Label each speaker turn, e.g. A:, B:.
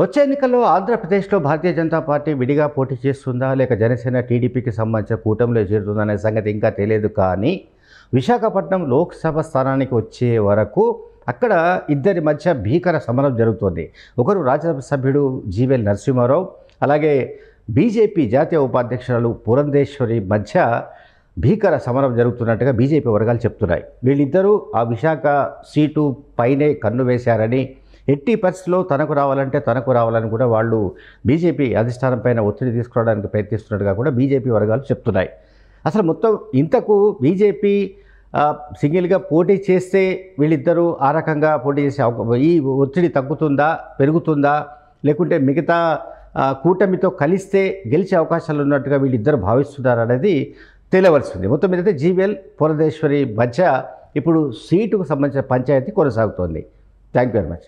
A: వచ్చే ఎన్నికల్లో ఆంధ్రప్రదేశ్లో భారతీయ జనతా పార్టీ విడిగా పోటీ చేస్తుందా లేక జనసేన టీడీపీకి సంబంధించిన కూటమిలో చేరుతుందనే సంగతి ఇంకా తెలియదు కానీ విశాఖపట్నం లోక్సభ స్థానానికి వచ్చే వరకు అక్కడ ఇద్దరి మధ్య భీకర సమరం జరుగుతోంది ఒకరు రాజ్యసభ సభ్యుడు జీవెల్ నరసింహారావు అలాగే బీజేపీ జాతీయ ఉపాధ్యక్షురాలు పురంధేశ్వరి మధ్య భీకర సమరం జరుగుతున్నట్టుగా బీజేపీ వర్గాలు చెప్తున్నాయి వీళ్ళిద్దరూ ఆ విశాఖ సీటు పైనే కన్ను వేశారని ఎట్టి పరిస్థితిలో తనకు రావాలంటే తనకు రావాలని కూడా వాళ్ళు బీజేపీ అధిష్టానం పైన ఒత్తిడి తీసుకురావడానికి ప్రయత్నిస్తున్నట్టుగా కూడా బీజేపీ వర్గాలు చెప్తున్నాయి అసలు మొత్తం ఇంతకు బీజేపీ సింగిల్గా పోటీ చేస్తే వీళ్ళిద్దరూ ఆ రకంగా పోటీ చేసే ఈ ఒత్తిడి తగ్గుతుందా పెరుగుతుందా లేకుంటే మిగతా కూటమితో కలిస్తే గెలిచే అవకాశాలు ఉన్నట్టుగా వీళ్ళిద్దరు భావిస్తున్నారు అనేది తేలవలసింది మొత్తం అయితే జీవీఎల్ పురదేశ్వరి మధ్య ఇప్పుడు సీటుకు సంబంధించిన పంచాయతీ కొనసాగుతోంది థ్యాంక్ యూ వెరీ మచ్